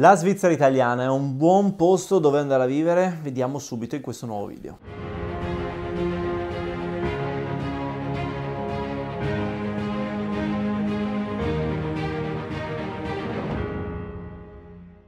La Svizzera italiana è un buon posto dove andare a vivere? Vediamo subito in questo nuovo video.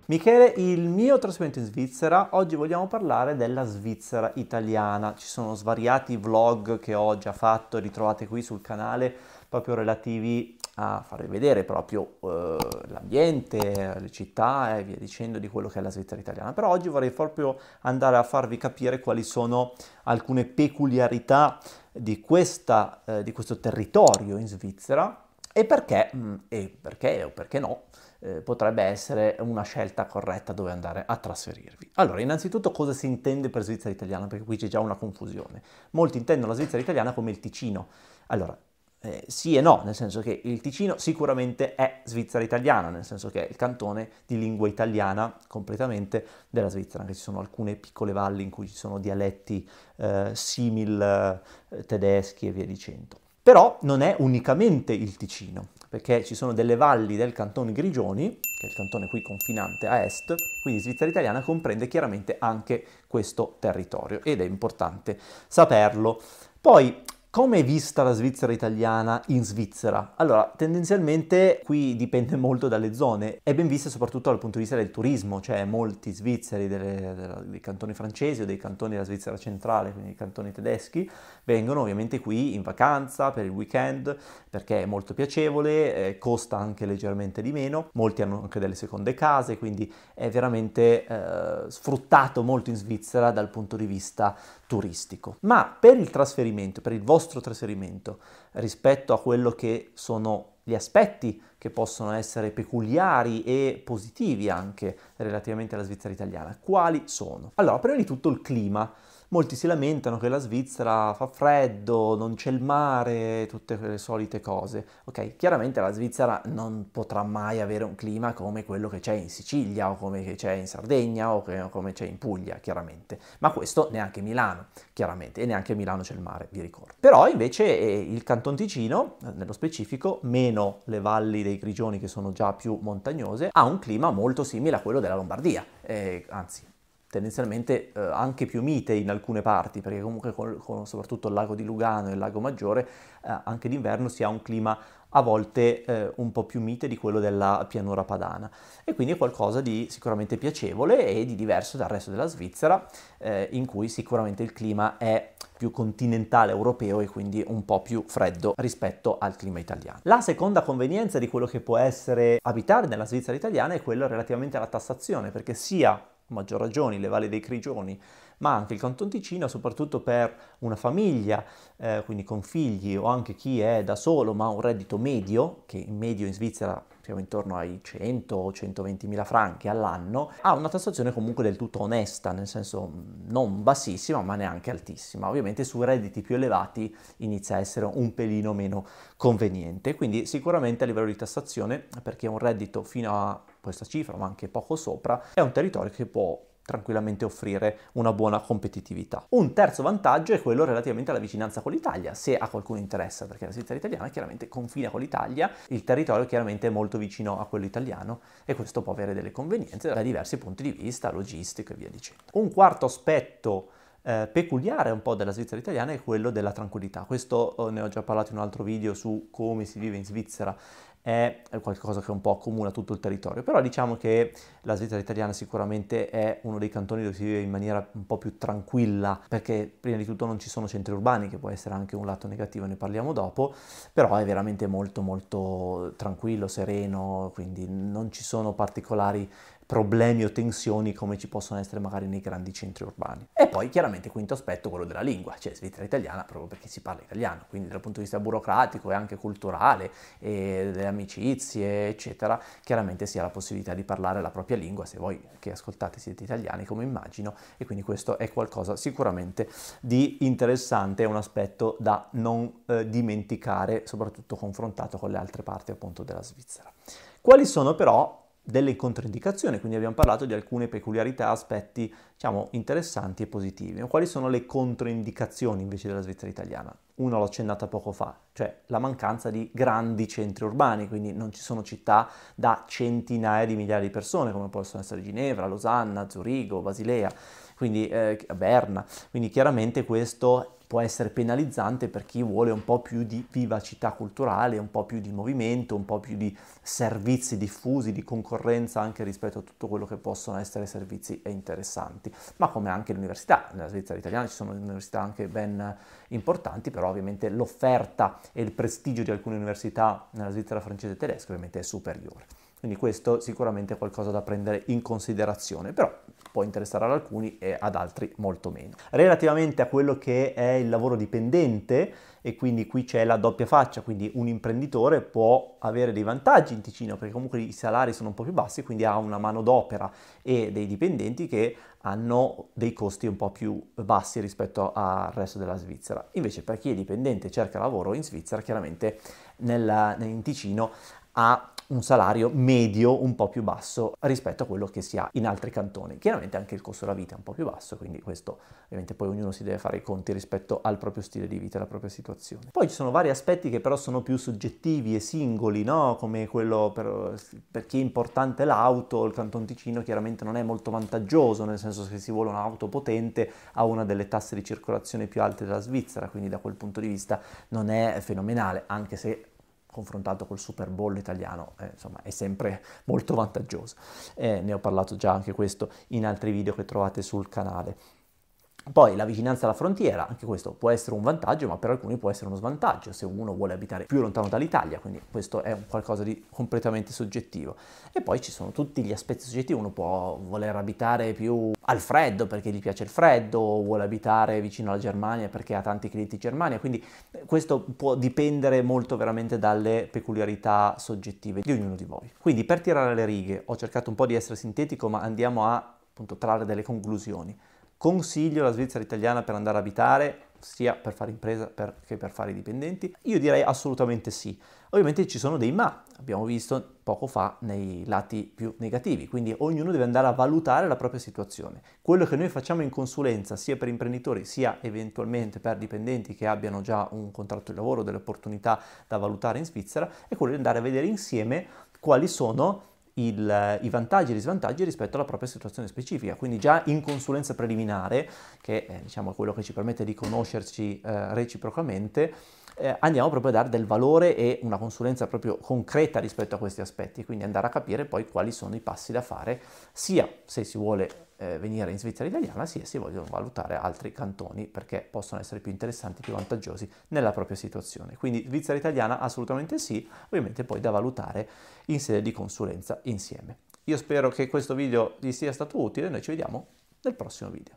Michele, il mio trasferimento in Svizzera, oggi vogliamo parlare della Svizzera italiana. Ci sono svariati vlog che ho già fatto, li trovate qui sul canale, proprio relativi a far vedere proprio eh, l'ambiente, le città e via dicendo di quello che è la Svizzera italiana. Però oggi vorrei proprio andare a farvi capire quali sono alcune peculiarità di, questa, eh, di questo territorio in Svizzera e perché, mh, mm, e perché o perché no, eh, potrebbe essere una scelta corretta dove andare a trasferirvi. Allora, innanzitutto cosa si intende per Svizzera italiana? Perché qui c'è già una confusione. Molti intendono la Svizzera italiana come il Ticino. Allora, eh, sì e no, nel senso che il Ticino sicuramente è Svizzera italiana, nel senso che è il cantone di lingua italiana completamente della Svizzera, anche ci sono alcune piccole valli in cui ci sono dialetti eh, simil eh, tedeschi e via dicendo. Però non è unicamente il Ticino, perché ci sono delle valli del cantone Grigioni, che è il cantone qui confinante a est, quindi Svizzera italiana comprende chiaramente anche questo territorio ed è importante saperlo. Poi come è vista la Svizzera italiana in Svizzera? Allora, tendenzialmente qui dipende molto dalle zone, è ben vista soprattutto dal punto di vista del turismo, cioè molti svizzeri delle, delle, dei cantoni francesi o dei cantoni della Svizzera centrale, quindi dei cantoni tedeschi, vengono ovviamente qui in vacanza per il weekend perché è molto piacevole, eh, costa anche leggermente di meno, molti hanno anche delle seconde case, quindi è veramente eh, sfruttato molto in Svizzera dal punto di vista turistico. Ma per il trasferimento, per il vostro vostro trasferimento rispetto a quello che sono gli aspetti che possono essere peculiari e positivi anche relativamente alla Svizzera italiana. Quali sono? Allora, prima di tutto il clima. Molti si lamentano che la Svizzera fa freddo, non c'è il mare, tutte quelle solite cose. Ok, chiaramente la Svizzera non potrà mai avere un clima come quello che c'è in Sicilia o come c'è in Sardegna o, come c'è in Puglia, chiaramente. Ma questo neanche Milano, chiaramente, e neanche Milano c'è il mare, vi ricordo. Però invece eh, il Canton Ticino, nello specifico, meno le valli dei dei Grigioni che sono già più montagnose, ha un clima molto simile a quello della Lombardia, eh, anzi tendenzialmente eh, anche più mite in alcune parti, perché comunque con, con soprattutto il lago di Lugano e il lago Maggiore eh, anche d'inverno si ha un clima a volte eh, un po' più mite di quello della pianura padana e quindi è qualcosa di sicuramente piacevole e di diverso dal resto della Svizzera eh, in cui sicuramente il clima è più continentale europeo e quindi un po' più freddo rispetto al clima italiano. La seconda convenienza di quello che può essere abitare nella Svizzera italiana è quello relativamente alla tassazione perché sia maggior ragione le Valle dei Crigioni, ma anche il Canton Ticino, soprattutto per una famiglia, eh, quindi con figli o anche chi è da solo ma ha un reddito medio, che in medio in Svizzera siamo intorno ai 100 o 120 mila franchi all'anno, ha una tassazione comunque del tutto onesta, nel senso mm, non bassissima ma neanche altissima. Ovviamente su redditi più elevati inizia a essere un pelino meno conveniente, quindi sicuramente a livello di tassazione, perché un reddito fino a questa cifra, ma anche poco sopra, è un territorio che può tranquillamente offrire una buona competitività. Un terzo vantaggio è quello relativamente alla vicinanza con l'Italia, se a qualcuno interessa, perché la Svizzera italiana chiaramente confina con l'Italia, il territorio chiaramente è molto vicino a quello italiano e questo può avere delle convenienze da diversi punti di vista, logistico e via dicendo. Un quarto aspetto eh, peculiare un po' della Svizzera italiana è quello della tranquillità. Questo eh, ne ho già parlato in un altro video su come si vive in Svizzera è qualcosa che è un po' comune a tutto il territorio, però diciamo che la Svizzera italiana sicuramente è uno dei cantoni dove si vive in maniera un po' più tranquilla, perché prima di tutto non ci sono centri urbani, che può essere anche un lato negativo, ne parliamo dopo, però è veramente molto molto tranquillo, sereno, quindi non ci sono particolari problemi o tensioni come ci possono essere magari nei grandi centri urbani. E poi chiaramente quinto aspetto quello della lingua, cioè Svizzera italiana proprio perché si parla italiano, quindi dal punto di vista burocratico e anche culturale, e delle amicizie, eccetera, chiaramente si ha la possibilità di parlare la propria lingua, se voi che ascoltate siete italiani come immagino, e quindi questo è qualcosa sicuramente di interessante, è un aspetto da non eh, dimenticare, soprattutto confrontato con le altre parti appunto della Svizzera. Quali sono però delle controindicazioni, quindi abbiamo parlato di alcune peculiarità, aspetti diciamo, interessanti e positivi. Quali sono le controindicazioni invece della Svizzera italiana? Una l'ho accennata poco fa, cioè la mancanza di grandi centri urbani, quindi non ci sono città da centinaia di migliaia di persone come possono essere Ginevra, Losanna, Zurigo, Basilea quindi eh, Berna. Quindi chiaramente questo può essere penalizzante per chi vuole un po' più di vivacità culturale, un po' più di movimento, un po' più di servizi diffusi, di concorrenza anche rispetto a tutto quello che possono essere servizi interessanti. Ma come anche l'università, nella Svizzera italiana ci sono università anche ben importanti, però ovviamente l'offerta e il prestigio di alcune università nella Svizzera francese e tedesca ovviamente è superiore. Quindi questo sicuramente è qualcosa da prendere in considerazione, però può interessare ad alcuni e ad altri molto meno. Relativamente a quello che è il lavoro dipendente, e quindi qui c'è la doppia faccia, quindi un imprenditore può avere dei vantaggi in Ticino perché comunque i salari sono un po' più bassi, quindi ha una mano d'opera e dei dipendenti che hanno dei costi un po' più bassi rispetto al resto della Svizzera. Invece per chi è dipendente e cerca lavoro in Svizzera, chiaramente nel, in Ticino ha un salario medio un po' più basso rispetto a quello che si ha in altri cantoni. Chiaramente anche il costo della vita è un po' più basso, quindi questo ovviamente poi ognuno si deve fare i conti rispetto al proprio stile di vita, alla propria situazione. Poi ci sono vari aspetti che però sono più soggettivi e singoli, no? come quello per, per chi è importante l'auto, il Canton Ticino chiaramente non è molto vantaggioso, nel senso che si vuole un'auto potente ha una delle tasse di circolazione più alte della Svizzera, quindi da quel punto di vista non è fenomenale, anche se confrontato col Super Bowl italiano, eh, insomma, è sempre molto vantaggioso. Eh, ne ho parlato già anche questo in altri video che trovate sul canale. Poi la vicinanza alla frontiera, anche questo può essere un vantaggio, ma per alcuni può essere uno svantaggio se uno vuole abitare più lontano dall'Italia, quindi questo è un qualcosa di completamente soggettivo. E poi ci sono tutti gli aspetti soggettivi, uno può voler abitare più al freddo perché gli piace il freddo, o vuole abitare vicino alla Germania perché ha tanti clienti in Germania, quindi questo può dipendere molto veramente dalle peculiarità soggettive di ognuno di voi. Quindi per tirare le righe ho cercato un po' di essere sintetico, ma andiamo a appunto, trarre delle conclusioni consiglio la Svizzera italiana per andare a abitare, sia per fare impresa per, che per fare i dipendenti? Io direi assolutamente sì. Ovviamente ci sono dei ma, abbiamo visto poco fa nei lati più negativi, quindi ognuno deve andare a valutare la propria situazione. Quello che noi facciamo in consulenza, sia per imprenditori, sia eventualmente per dipendenti che abbiano già un contratto di lavoro, delle opportunità da valutare in Svizzera, è quello di andare a vedere insieme quali sono il, i vantaggi e gli svantaggi rispetto alla propria situazione specifica. Quindi già in consulenza preliminare, che è diciamo, quello che ci permette di conoscerci eh, reciprocamente, eh, andiamo proprio a dare del valore e una consulenza proprio concreta rispetto a questi aspetti, quindi andare a capire poi quali sono i passi da fare, sia se si vuole eh, venire in Svizzera italiana, sia se vogliono valutare altri cantoni perché possono essere più interessanti, più vantaggiosi nella propria situazione. Quindi Svizzera italiana assolutamente sì, ovviamente poi da valutare in sede di consulenza insieme. Io spero che questo video vi sia stato utile, noi ci vediamo nel prossimo video.